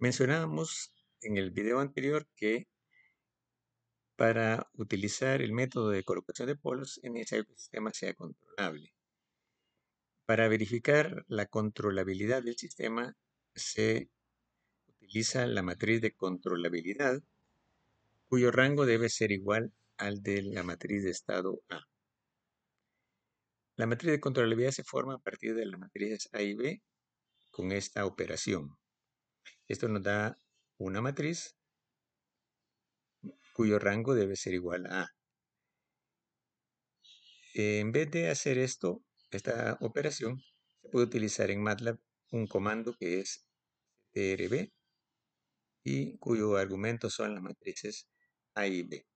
Mencionábamos en el video anterior que para utilizar el método de colocación de polos en ese que el sistema sea controlable. Para verificar la controlabilidad del sistema se utiliza la matriz de controlabilidad cuyo rango debe ser igual al de la matriz de estado A. La matriz de controlabilidad se forma a partir de las matrices A y B con esta operación. Esto nos da una matriz cuyo rango debe ser igual a A. En vez de hacer esto, esta operación, se puede utilizar en MATLAB un comando que es trb y cuyo argumento son las matrices A y B.